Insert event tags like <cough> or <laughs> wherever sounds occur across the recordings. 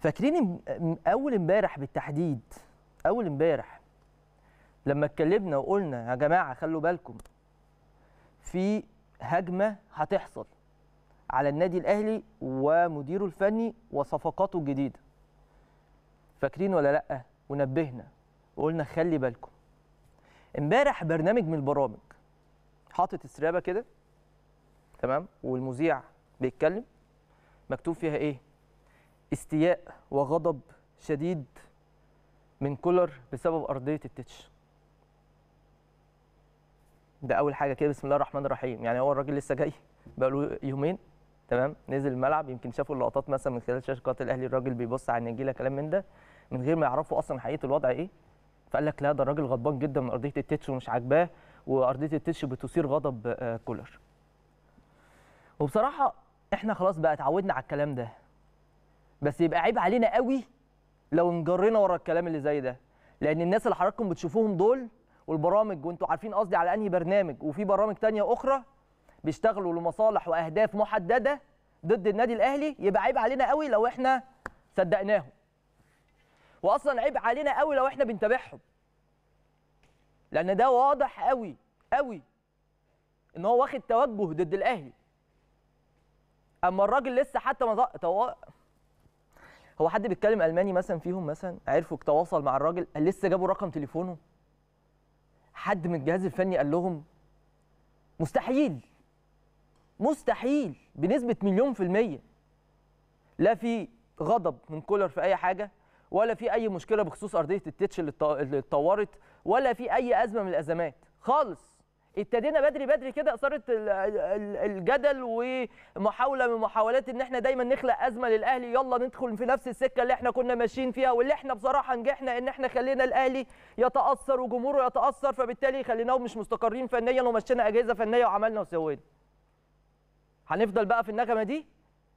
فاكرين اول امبارح بالتحديد اول امبارح لما اتكلمنا وقلنا يا جماعه خلوا بالكم في هجمه هتحصل على النادي الاهلي ومديره الفني وصفقاته الجديده فاكرين ولا لا ونبهنا وقلنا خلي بالكم امبارح برنامج من البرامج حاطط السرابه كده تمام والمذيع بيتكلم مكتوب فيها ايه استياء وغضب شديد من كولر بسبب ارضيه التتش ده اول حاجه كده بسم الله الرحمن الرحيم يعني هو الراجل لسه جاي بقاله يومين تمام نزل الملعب يمكن شافوا اللقطات مثلا من خلال شاشه قناه الاهلي الراجل بيبص على النجيله كلام من ده من غير ما يعرفوا اصلا حقيقه الوضع ايه فقال لك لا ده الراجل غضبان جدا من ارضيه التتش ومش عاجباه وارضيه التتش بتثير غضب آه، كولر وبصراحه احنا خلاص بقى اتعودنا على الكلام ده بس يبقى عيب علينا قوي لو انجرينا ورا الكلام اللي زي ده لان الناس اللي حضراتكم بتشوفوهم دول والبرامج وانتوا عارفين قصدي على انهي برنامج وفي برامج تانية اخرى بيشتغلوا لمصالح واهداف محدده ضد النادي الاهلي يبقى عيب علينا قوي لو احنا صدقناهم واصلا عيب علينا قوي لو احنا بنتابعهم لان ده واضح قوي قوي ان هو واخد توجه ضد الاهلي اما الراجل لسه حتى ما هو حد بيتكلم الماني مثلا فيهم مثلا عرفوا تواصل مع الراجل قال لسه جابوا رقم تليفونه حد من الجهاز الفني قال لهم مستحيل مستحيل بنسبه مليون في الميه لا في غضب من كولر في اي حاجه ولا في اي مشكله بخصوص ارضيه التتش اللي اتطورت ولا في اي ازمه من الازمات خالص ابتدينا بدري بدري كده اثاره الجدل ومحاوله من محاولات ان احنا دايما نخلق ازمه للاهلي يلا ندخل في نفس السكه اللي احنا كنا ماشيين فيها واللي احنا بصراحه نجحنا ان احنا خلينا الاهلي يتاثر وجمهوره يتاثر فبالتالي خليناهم مش مستقرين فنيا ومشينا اجهزه فنيه وعملنا وسوينا. هنفضل بقى في النغمه دي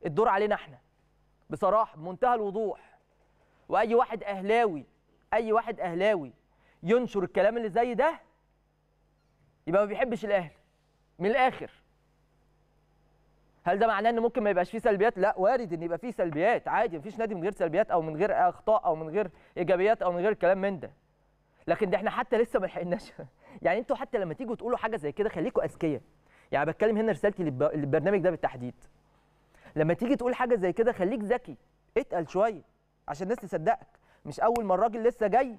الدور علينا احنا بصراحه بمنتهى الوضوح واي واحد اهلاوي اي واحد اهلاوي ينشر الكلام اللي زي ده يبقى ما بيحبش الاهلي من الاخر هل ده معناه ان ممكن ما يبقاش فيه سلبيات لا وارد ان يبقى فيه سلبيات عادي مفيش نادي من غير سلبيات او من غير اخطاء او من غير ايجابيات او من غير كلام من ده لكن ده احنا حتى لسه ما لحقناش <laughs> يعني انتوا حتى لما تيجوا تقولوا حاجه زي كده خليكوا اذكياء يعني بتكلم هنا رسالتي للبرنامج ده بالتحديد لما تيجي تقول حاجه زي كده خليك ذكي اتقل شويه عشان الناس تصدقك مش اول ما الراجل لسه جاي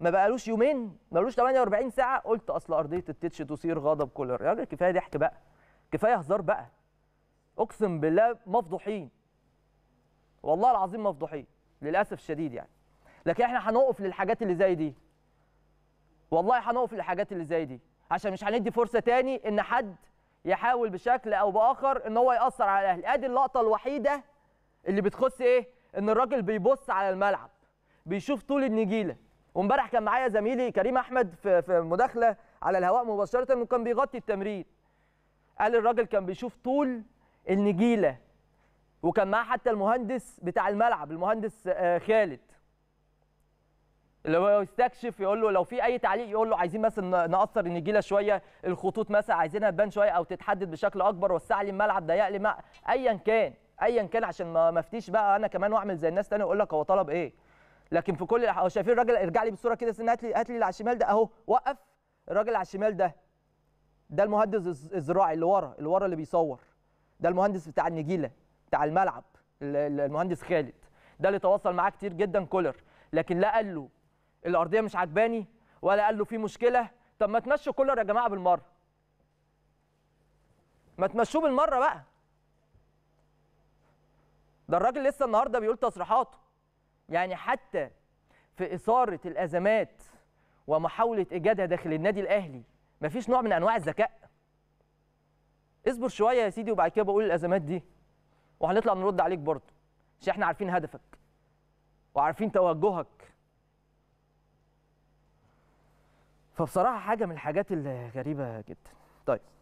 ما بقالوش يومين ما بقالوش 48 ساعه قلت اصل ارضيه التتش تثير غضب كولر يا راجل كفايه ضحك بقى كفايه هزار بقى اقسم بالله مفضوحين والله العظيم مفضوحين للاسف الشديد يعني لكن احنا هنقف للحاجات اللي زي دي والله هنقف للحاجات اللي زي دي عشان مش هندي فرصه تاني ان حد يحاول بشكل او باخر ان هو ياثر على الاهلي ادي اللقطه الوحيده اللي بتخص ايه ان الراجل بيبص على الملعب بيشوف طول النجيله وامبارح كان معايا زميلي كريم احمد في في مداخله على الهواء مباشره وكان بيغطي التمرين قال الراجل كان بيشوف طول النجيله وكان معاه حتى المهندس بتاع الملعب المهندس آه، خالد اللي هو يستكشف يقول له لو في اي تعليق يقول له عايزين مثلا نقصر النجيله شويه الخطوط مثلا عايزينها تبان شويه او تتحدد بشكل اكبر وسع لي الملعب ضيق لي ايا كان ايا كان عشان ما افتيش بقى انا كمان واعمل زي الناس تاني واقول لك هو طلب ايه لكن في كل اهو شايفين الراجل ارجع لي بالصوره كده هات لي هات لي اللي على الشمال ده اهو وقف الراجل على الشمال ده ده المهندس الزراعي اللي ورا اللي ورا اللي بيصور ده المهندس بتاع النجيله بتاع الملعب المهندس خالد ده اللي تواصل معاه كتير جدا كولر لكن لا قال له الارضيه مش عجباني ولا قال له في مشكله طب ما تمشوا كولر يا جماعه بالمره ما تمشوه بالمره بقى ده الراجل لسه النهارده بيقول تصريحاته يعني حتى في إثارة الأزمات ومحاولة إيجادها داخل النادي الأهلي مفيش نوع من أنواع الذكاء اصبر شوية يا سيدي وبعد كده بقول الأزمات دي وهنطلع نرد عليك برضو مش احنا عارفين هدفك وعارفين توجهك فبصراحة حاجة من الحاجات الغريبة جدا طيب